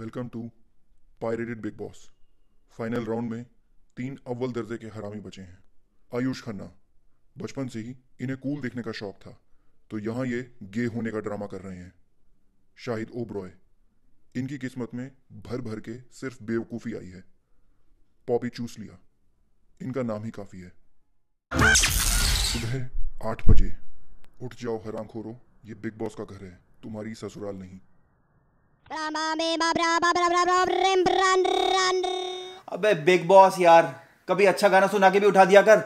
Welcome to pirated Bigg Boss final round में तीन अव्वल दर्जे के हरामी बचे हैं आयुष खन्ना बचपन से ही इन्हें कूल देखने का शौक था तो यहाँ ये गे होने का ड्रामा कर रहे हैं शाहिद ओब्रॉय इनकी किस्मत में भर भर के सिर्फ बेवकूफ़ी आई है पॉपी चूस लिया इनका नाम ही काफ़ी है सुबह आठ बजे उठ जाओ हराम खोरो ये बिग बॉस का घर है तुम्हारी ससुराल नहीं अबे बिग बॉस यार कभी अच्छा गाना सुना के भी उठा दिया कर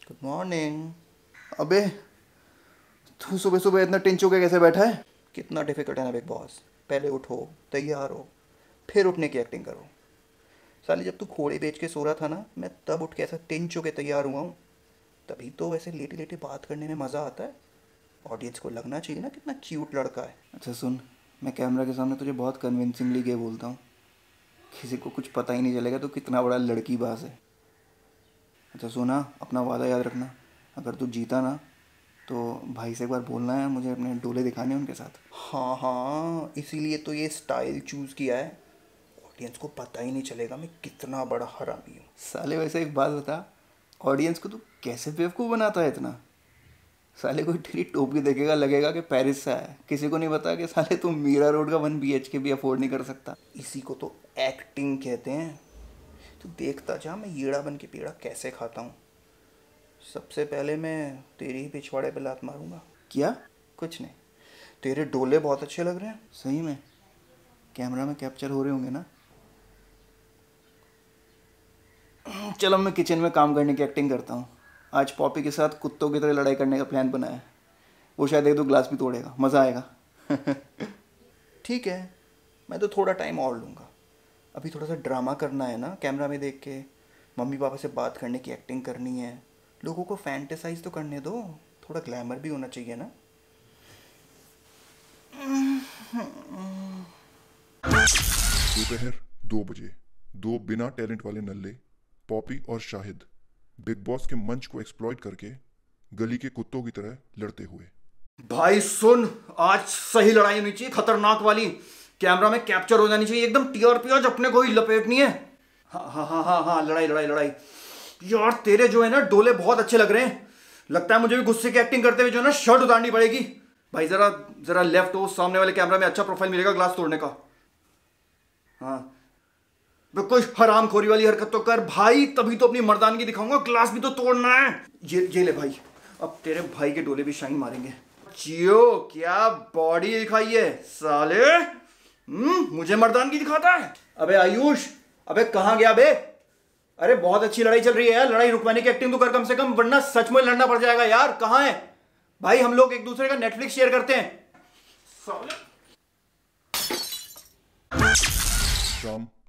गुड मॉर्निंग अबे तू सुबह सुबह इतना टिंचू के कैसे बैठा है कितना डिफिकल्ट है ना बिग बॉस पहले उठो तैयार हो फिर उठने की एक्टिंग करो साली जब तू खोड़े बेच के सो रहा था ना मैं तब उठ के ऐसा टिंचू के तैयार हुआ हूँ तभी तो वैसे लेटे लेटे बात करने में मज़ा आता है ऑडियंस को लगना चाहिए ना कितना क्यूट लड़का है अच्छा सुन मैं कैमरा के सामने तुझे बहुत कन्विंसिंगली ये बोलता हूँ किसी को कुछ पता ही नहीं चलेगा तो कितना बड़ा लड़की बाज है अच्छा सुना अपना वादा याद रखना अगर तू जीता ना तो भाई से एक बार बोलना है मुझे अपने डोले दिखाने उनके साथ हाँ हाँ इसीलिए तो ये स्टाइल चूज़ किया है ऑडियंस को पता ही नहीं चलेगा मैं कितना बड़ा हरामी हूँ साले वैसे एक बात बता ऑडियंस को तो कैसे बेवकूफ़ बनाता है इतना साले कोई तेरी टोपी देखेगा लगेगा कि पेरिस से है किसी को नहीं पता कि साले तुम मीरा रोड का वन बी के भी अफोर्ड नहीं कर सकता इसी को तो एक्टिंग कहते हैं तो देखता जा मैं येड़ा बन के पीड़ा कैसे खाता हूँ सबसे पहले मैं तेरी ही पिछवाड़े पे लात मारूंगा क्या कुछ नहीं तेरे डोले बहुत अच्छे लग रहे हैं सही में कैमरा में कैप्चर हो रहे होंगे ना चलो मैं किचन में काम करने की एक्टिंग करता हूँ आज पॉपी के साथ कुत्तों की तरह लड़ाई करने का प्लान बनाया है वो शायद एक दो ग्लास भी तोड़ेगा मज़ा आएगा ठीक है मैं तो थोड़ा टाइम और लूँगा अभी थोड़ा सा ड्रामा करना है ना कैमरा में देख के मम्मी पापा से बात करने की एक्टिंग करनी है लोगों को फैंटेसाइज तो करने दो थोड़ा ग्लैमर भी होना चाहिए ना दोपहर दो बजे दो बिना टैलेंट वाले नल्ले पॉपी और शाहिद बिग बॉस के मंच को एक्सप्लॉयट करके गली के कुत्तों की तरह लड़ते हुए भाई सुन आज सही लड़ाई होनी चाहिए खतरनाक वाली कैमरा में कैप्चर हो जानी चाहिए एकदम टीआरपी आज अपने को ही लपेटनी है हाँ हाँ हाँ हाँ हाँ लड़ाई लड़ाई लड़ाई यार तेरे जो है ना डोले बहुत अच्छे लग रहे हैं लगता है मुझे भी गुस्से की एक्टिंग करते हुए जो है ना शर्ट उतारनी पड़ेगी भाई जरा जरा लेफ्ट हो सामने वाले कैमरा में अच्छा प्रोफाइल मिलेगा ग्लास तोड़ने का हाँ कोई खोरी वाली हरकत तो कर भाई तभी तो अपनी मर्दानगी दिखाऊंगा ग्लास भी तो तोड़ना है ये ये ले भाई अब तेरे भाई के डोले भी शाइन मारेंगे जियो क्या बॉडी दिखाई है साले हम्म मुझे मर्दानगी दिखाता है अबे आयुष अबे कहाँ गया बे अरे बहुत अच्छी लड़ाई चल रही है यार लड़ाई रुकवाने की एक्टिंग तो कर कम से कम वरना सच में लड़ना पड़ जाएगा यार कहाँ है भाई हम लोग एक दूसरे का नेटफ्लिक्स शेयर करते हैं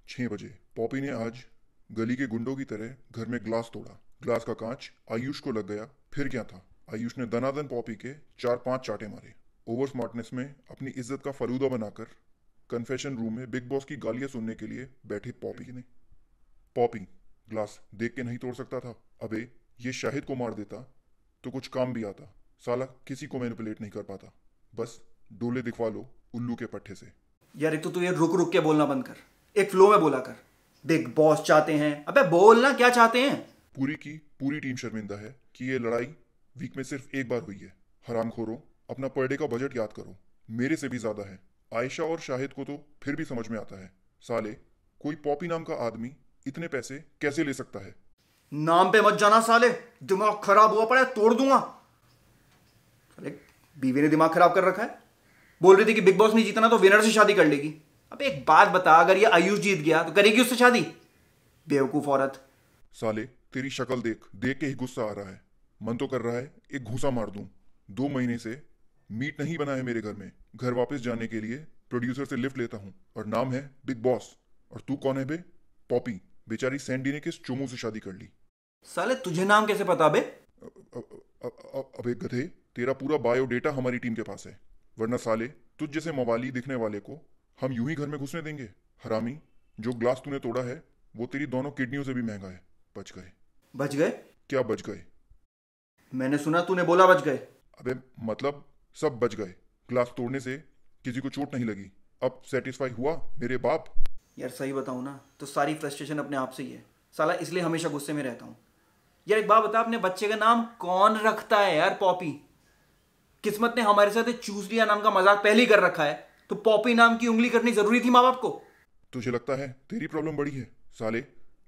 छह बजे पॉपी ने आज गली के गुंडों की तरह घर में ग्लास तोड़ा ग्लास का कांच आयुष को लग गया फिर क्या था आयुष ने दनादन पॉपी के चार पांच चाटे मारे ओवर स्मार्टनेस में अपनी इज्जत का फरूदा बनाकर कन्फेशन रूम में बिग बॉस की गालियां सुनने के लिए बैठी पॉपी ने पॉपी ग्लास देख के नहीं तोड़ सकता था अबे ये शाहिद को मार देता तो कुछ काम भी आता साला किसी को मैनिपुलेट नहीं कर पाता बस डोले दिखवा लो उल्लू के पट्टे से यार एक तो तू ये रुक रुक के बोलना बंद कर एक फ्लो में बोला कर बिग बॉस चाहते हैं अबे बोलना क्या चाहते हैं पूरी की पूरी टीम शर्मिंदा है कि ये लड़ाई वीक में सिर्फ एक बार हुई है हराम खोरो अपना पर डे का बजट याद करो मेरे से भी ज्यादा है आयशा और शाहिद को तो फिर भी समझ में आता है साले कोई पॉपी नाम का आदमी इतने पैसे कैसे ले सकता है नाम पे मत जाना साले दिमाग खराब हुआ पड़ा तोड़ दूंगा बीवी ने दिमाग खराब कर रखा है बोल रही थी कि बिग बॉस नहीं जीतना तो विनर से शादी कर लेगी अब एक बात बता अगर ये आयुष जीत गया तो करेगी उससे शादी बेवकूफ औरत साले तेरी शक्ल देख देख के ही गुस्सा आ रहा है मन तो कर रहा है एक घूसा मार दूं दो महीने से मीट नहीं बना है मेरे घर में घर वापस जाने के लिए प्रोड्यूसर से लिफ्ट लेता हूँ और नाम है बिग बॉस और तू कौन है बे पॉपी बेचारी सैंडी ने किस चोमू से शादी कर ली साले तुझे नाम कैसे पता बे अबे गधे तेरा पूरा बायोडेटा हमारी टीम के पास है वरना साले तुझ जैसे मवाली दिखने वाले को हम यूं ही घर में घुसने देंगे हरामी जो ग्लास तूने तोड़ा है वो तेरी दोनों किडनियों से भी महंगा है बच गए बच गए क्या बच गए मैंने सुना तूने बोला बच गए अबे मतलब सब बच गए ग्लास तोड़ने से किसी को चोट नहीं लगी अब सेटिस्फाई हुआ मेरे बाप यार सही बताऊ ना तो सारी फ्रस्ट्रेशन अपने आप से ही है साला इसलिए हमेशा गुस्से में रहता हूँ यार एक बात बता अपने बच्चे का नाम कौन रखता है यार पॉपी किस्मत ने हमारे साथ चूस लिया नाम का मजाक पहले ही कर रखा है तो पॉपी नाम की उंगली करनी जरूरी थी माँ बाप को तुझे लगता है तेरी प्रॉब्लम बड़ी है साले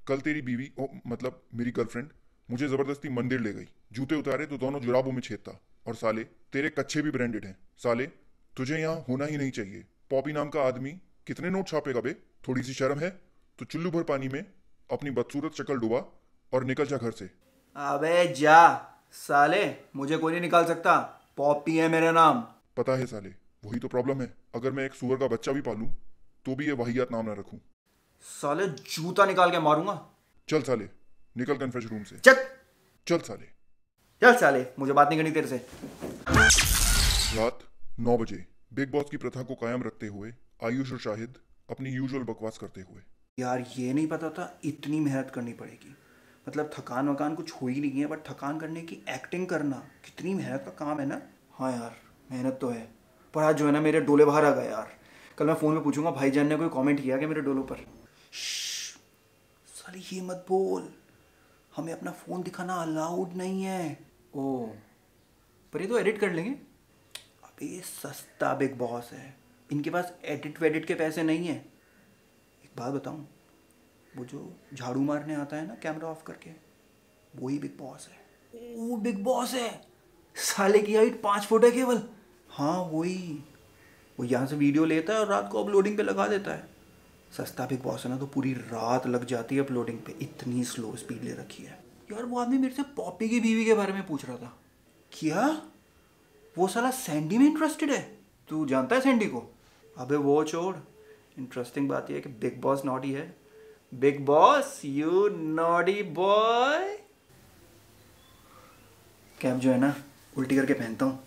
कल तेरी बीवी ओ, मतलब मेरी गर्लफ्रेंड मुझे जबरदस्ती मंदिर ले गई जूते उतारे तो दोनों जुराबों में छेदता और साले तेरे कच्चे भी ब्रांडेड हैं साले तुझे यहाँ होना ही नहीं चाहिए पॉपी नाम का आदमी कितने नोट छापेगा बे थोड़ी सी शर्म है तो चुल्लू भर पानी में अपनी बदसूरत शक्ल डुबा और निकल जा घर से अबे जा साले मुझे कोई नहीं निकाल सकता पॉपी है मेरा नाम पता है साले वही तो प्रॉब्लम है अगर मैं एक सुअर का बच्चा भी पालू तो भी ये वाहियात नाम ना रखू साले जूता निकाल के मारूंगा चल साले निकल कन्फ्रेश रूम से चल चल साले चल साले मुझे बात नहीं करनी तेरे से रात नौ बजे बिग बॉस की प्रथा को कायम रखते हुए आयुष और शाहिद अपनी यूजुअल बकवास करते हुए यार ये नहीं पता था इतनी मेहनत करनी पड़ेगी मतलब थकान वकान कुछ हो ही नहीं है बट थकान करने की एक्टिंग करना कितनी मेहनत का काम है ना हाँ यार मेहनत तो है पर आज जो है ना मेरे डोले बाहर आ गए यार कल मैं फ़ोन में पूछूंगा भाई जान ने कोई कमेंट किया क्या मेरे डोलो पर साली ये मत बोल हमें अपना फ़ोन दिखाना अलाउड नहीं है ओ पर ये तो एडिट कर लेंगे अबे ये सस्ता बिग बॉस है इनके पास एडिट वेडिट के पैसे नहीं है एक बात बताऊं वो जो झाड़ू मारने आता है ना कैमरा ऑफ करके वो ही बिग बॉस है वो बिग बॉस है साले की हाइट पाँच फुट है केवल हाँ वही वो यहाँ से वीडियो लेता है और रात को अपलोडिंग पे लगा देता है सस्ता बिग बॉस है ना तो पूरी रात लग जाती है अपलोडिंग पे इतनी स्लो स्पीड ले रखी है यार वो आदमी मेरे से पॉपी की बीवी के बारे में पूछ रहा था क्या वो साला सैंडी में इंटरेस्टेड है तू जानता है सैंडी को अबे वो छोड़ इंटरेस्टिंग बात यह कि बिग बॉस नॉडी है Bigg Boss you naughty boy cap जो है ना उल्टी करके पहनता हूँ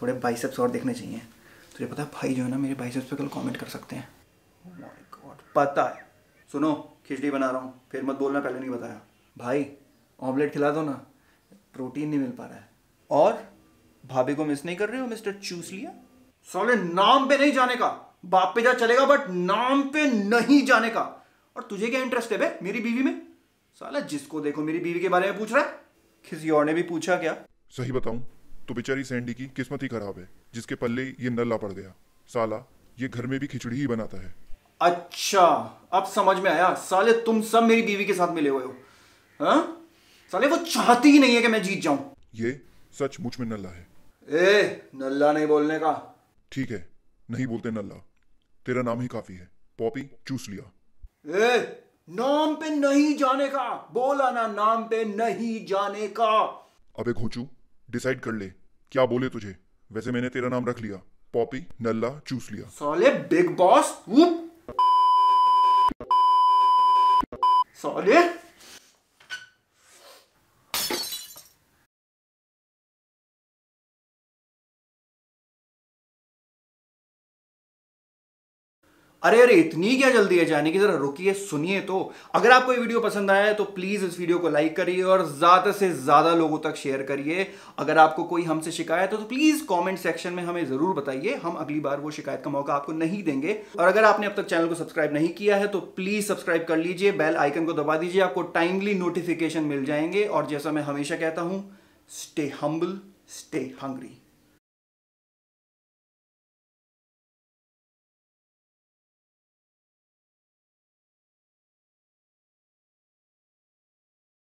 थोड़े बाइसेप्स और देखने चाहिए तुझे तो पता है भाई जो है ना मेरे बाइसेप्स पे कल कमेंट कर सकते हैं माय oh गॉड पता है सुनो खिचड़ी बना रहा हूँ फिर मत बोलना पहले नहीं बताया भाई ऑमलेट खिला दो ना प्रोटीन नहीं मिल पा रहा है और भाभी को मिस नहीं कर रहे हो मिस्टर चूस लिया सोले नाम पे नहीं जाने का बाप पे जा चलेगा बट नाम पे नहीं जाने का और तुझे क्या इंटरेस्ट है बे मेरी बीवी में साला जिसको देखो मेरी बीवी के बारे में पूछ रहा है किसी और ने भी पूछा क्या सही बताऊं तो बेचारी सैंडी की किस्मत ही खराब है जिसके पल्ले ये नल्ला पड़ गया साला ये घर में भी खिचड़ी ही बनाता है अच्छा अब समझ में आया साले तुम सब मेरी बीवी के साथ मिले हुए हो हा? साले वो चाहती ही नहीं है कि मैं जीत जाऊं ये सच मुझ में नल्ला है ए नल्ला नहीं बोलने का ठीक है नहीं बोलते नल्ला तेरा नाम ही काफी है पॉपी चूस लिया ए नाम पे नहीं जाने का बोला ना नाम पे नहीं जाने का अबे घोचू डिसाइड कर ले क्या बोले तुझे वैसे मैंने तेरा नाम रख लिया पॉपी नल्ला चूस लिया साले बिग बॉस साले अरे अरे इतनी क्या जल्दी है जाने की जरा रुकिए सुनिए तो अगर आपको ये वीडियो पसंद आया है तो प्लीज इस वीडियो को लाइक करिए और ज्यादा से ज्यादा लोगों तक शेयर करिए अगर आपको कोई हमसे शिकायत हो तो प्लीज कमेंट सेक्शन में हमें जरूर बताइए हम अगली बार वो शिकायत का मौका आपको नहीं देंगे और अगर आपने अब तक चैनल को सब्सक्राइब नहीं किया है तो प्लीज सब्सक्राइब कर लीजिए बेल आइकन को दबा दीजिए आपको टाइमली नोटिफिकेशन मिल जाएंगे और जैसा मैं हमेशा कहता हूं स्टे हम्बल स्टे हंग्री